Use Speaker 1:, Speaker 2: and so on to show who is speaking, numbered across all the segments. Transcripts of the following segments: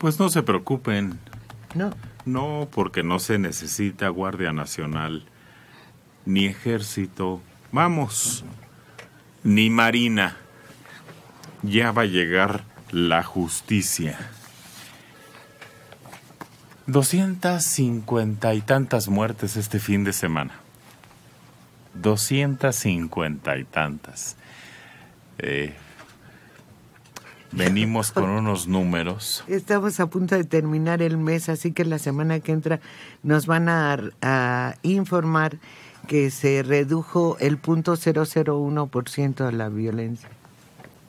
Speaker 1: Pues no se preocupen. No. No, porque no se necesita Guardia Nacional, ni ejército, vamos, ni marina. Ya va a llegar la justicia. 250 y tantas muertes este fin de semana. 250 y tantas. Eh, Venimos con unos números.
Speaker 2: Estamos a punto de terminar el mes, así que la semana que entra nos van a, informar que se redujo el punto 001% de la violencia.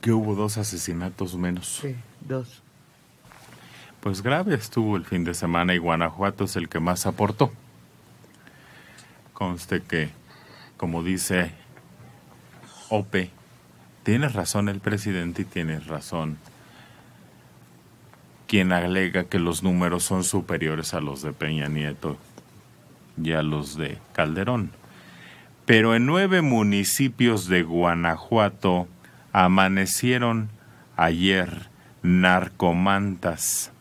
Speaker 1: Que hubo dos asesinatos menos. Sí, dos. Pues grave estuvo el fin de semana y Guanajuato es el que más aportó. Conste que, como dice OPE, Tienes razón el presidente y tienes razón quien alega que los números son superiores a los de Peña Nieto y a los de Calderón. Pero en nueve municipios de Guanajuato amanecieron ayer narcomantas.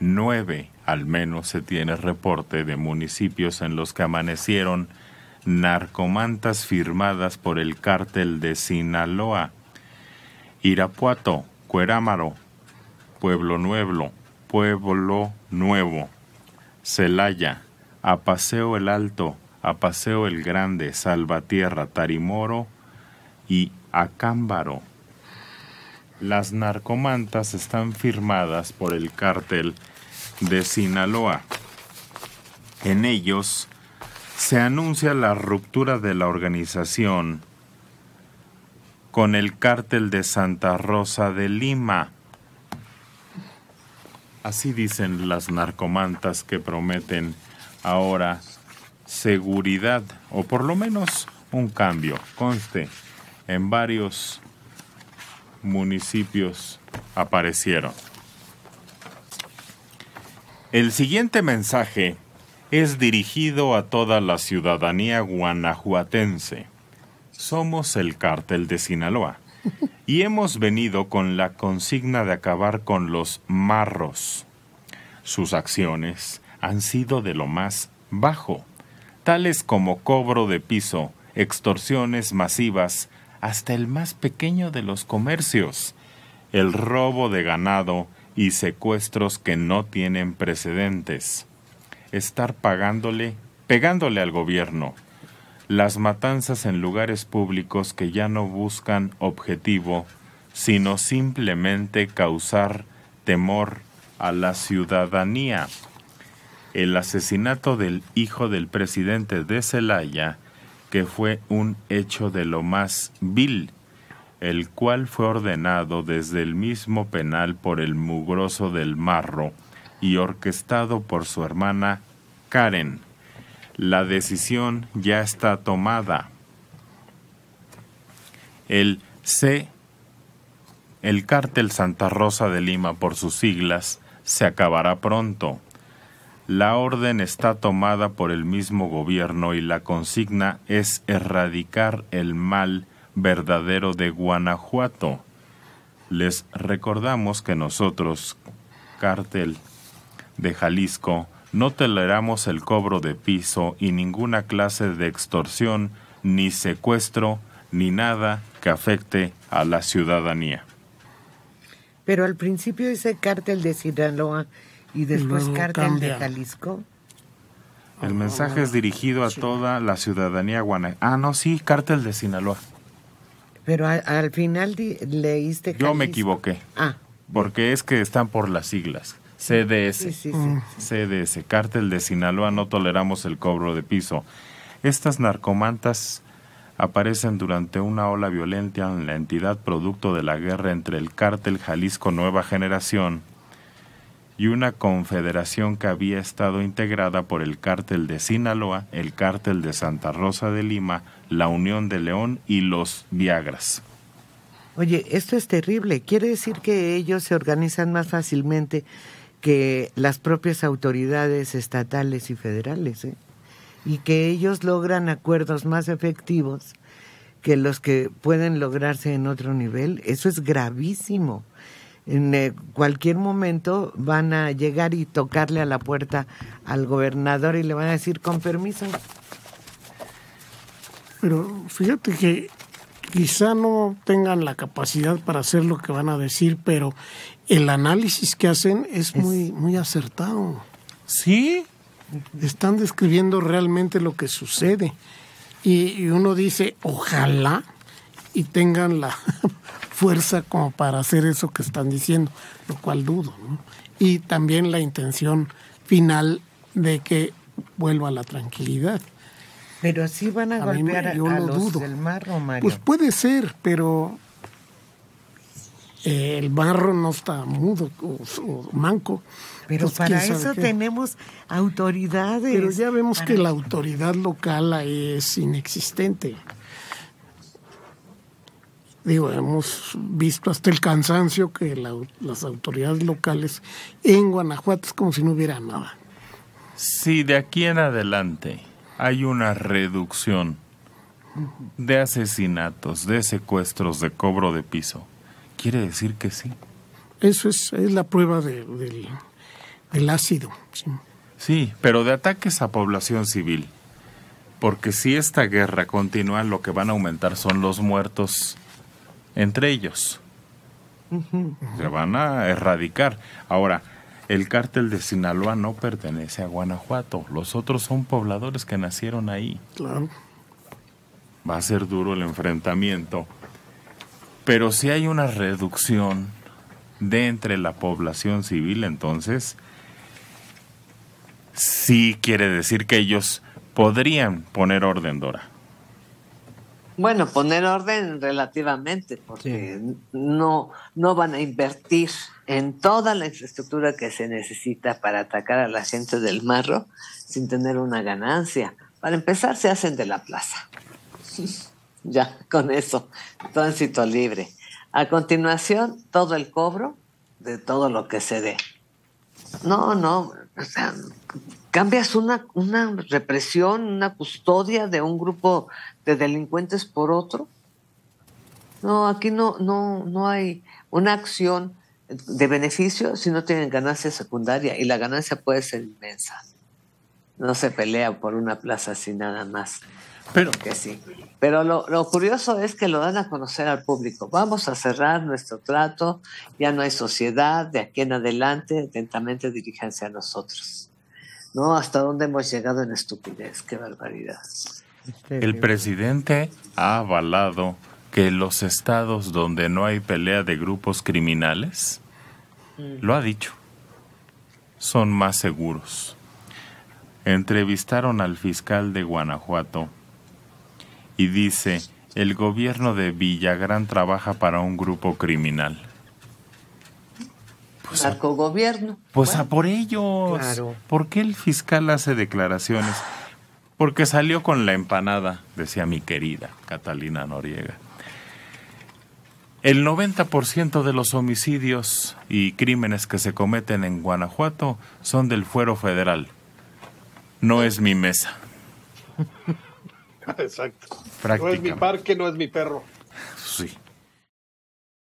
Speaker 1: Nueve, al menos se tiene reporte de municipios en los que amanecieron narcomantas firmadas por el cártel de Sinaloa, Irapuato, Cuerámaro, Pueblo Nuevo, Pueblo Nuevo, Celaya, Apaseo el Alto, Apaseo el Grande, Salvatierra, Tarimoro y Acámbaro. Las narcomantas están firmadas por el cártel de Sinaloa. En ellos se anuncia la ruptura de la organización con el cártel de Santa Rosa de Lima. Así dicen las narcomantas que prometen ahora seguridad o por lo menos un cambio. Conste, en varios municipios aparecieron. El siguiente mensaje es dirigido a toda la ciudadanía guanajuatense. Somos el cártel de Sinaloa y hemos venido con la consigna de acabar con los marros. Sus acciones han sido de lo más bajo, tales como cobro de piso, extorsiones masivas, hasta el más pequeño de los comercios, el robo de ganado y secuestros que no tienen precedentes estar pagándole, pegándole al gobierno. Las matanzas en lugares públicos que ya no buscan objetivo, sino simplemente causar temor a la ciudadanía. El asesinato del hijo del presidente de Celaya, que fue un hecho de lo más vil, el cual fue ordenado desde el mismo penal por el mugroso del marro, y orquestado por su hermana Karen. La decisión ya está tomada. El C, el cártel Santa Rosa de Lima por sus siglas, se acabará pronto. La orden está tomada por el mismo gobierno y la consigna es erradicar el mal verdadero de Guanajuato. Les recordamos que nosotros, cártel de Jalisco, no toleramos el cobro de piso y ninguna clase de extorsión, ni secuestro, ni nada que afecte a la ciudadanía.
Speaker 2: Pero al principio dice cártel de Sinaloa y después cártel de Jalisco.
Speaker 1: El mensaje es dirigido a toda la ciudadanía guanajuatense. Ah, no, sí, cártel de Sinaloa.
Speaker 2: Pero al, final leíste
Speaker 1: Jalisco. Yo me equivoqué. Ah. Porque es que están por las siglas. CDS. Mm. CDS, Cártel de Sinaloa, no toleramos el cobro de piso. Estas narcomantas aparecen durante una ola violenta en la entidad producto de la guerra entre el cártel Jalisco Nueva Generación y una confederación que había estado integrada por el cártel de Sinaloa, el cártel de Santa Rosa de Lima, la Unión de León y los Viagras.
Speaker 2: Oye, esto es terrible. Quiere decir que ellos se organizan más fácilmente que las propias autoridades estatales y federales, ¿eh? y que ellos logran acuerdos más efectivos que los que pueden lograrse en otro nivel. Eso es gravísimo. En eh, cualquier momento van a llegar y tocarle a la puerta al gobernador
Speaker 3: y le van a decir con permiso. Pero fíjate que quizá no tengan la capacidad para hacer lo que van a decir, pero el análisis que hacen es muy, muy acertado. Sí. Están describiendo realmente lo que sucede. Y, uno dice, ojalá y tengan la fuerza como para hacer eso que están diciendo, lo cual dudo. Y también la intención final de que vuelva la tranquilidad. Pero así van a, golpear a, los
Speaker 2: del marro, Mario. Pues
Speaker 3: puede ser, pero eh, el barro no está mudo o, manco. Pero para eso tenemos autoridades. Pero ya vemos que la autoridad local es inexistente. Digo, hemos visto hasta el cansancio que las autoridades locales en Guanajuato es como si no hubiera nada.
Speaker 1: Sí, de aquí en adelante hay una reducción de asesinatos, de secuestros, de cobro de piso, quiere decir que sí. Eso es,
Speaker 3: la prueba del, ácido.
Speaker 1: Sí. pero de ataques a población civil. Porque si esta guerra continúa, lo que van a aumentar son los muertos entre ellos. Se van a erradicar. Ahora, el cártel de Sinaloa no pertenece a Guanajuato. Los otros son pobladores que nacieron ahí. Claro. Va a ser duro el enfrentamiento. Pero si hay una reducción de entre la población civil, entonces sí quiere decir que ellos podrían poner orden, Dora.
Speaker 4: Bueno, poner orden relativamente, porque no, no van a invertir en toda la infraestructura que se necesita para atacar a la gente del marro sin tener una ganancia. Para empezar, se hacen de la plaza. Ya, con eso, tránsito libre. A continuación, todo el cobro de todo lo que se dé. No, no, o sea, cambias una, represión, una custodia de un grupo de delincuentes por otro. No, aquí no, no, no hay una acción de beneficio si no tienen ganancia secundaria y la ganancia puede ser inmensa. No se pelea por una plaza así nada más. Pero. Que sí. Pero lo, curioso es que lo dan a conocer al público. Vamos a cerrar nuestro trato, ya no hay sociedad, de aquí en adelante, atentamente diríjanse a nosotros. ¿No? ¿Hasta dónde hemos llegado en estupidez? ¡Qué barbaridad!
Speaker 1: Este, El eh, presidente ha avalado que los estados donde no hay pelea de grupos criminales, mm. lo ha dicho, son más seguros. Entrevistaron al fiscal de Guanajuato, y dice, el gobierno de Villagrán trabaja para un grupo criminal.
Speaker 4: Pues gobierno.
Speaker 1: Pues a por ellos. Claro. ¿Por qué el fiscal hace declaraciones? Porque salió con la empanada, decía mi querida Catalina Noriega. El 90% de los homicidios y crímenes que se cometen en Guanajuato son del fuero federal. No es mi mesa.
Speaker 3: Exacto. No es mi parque, no es mi perro.
Speaker 1: Sí.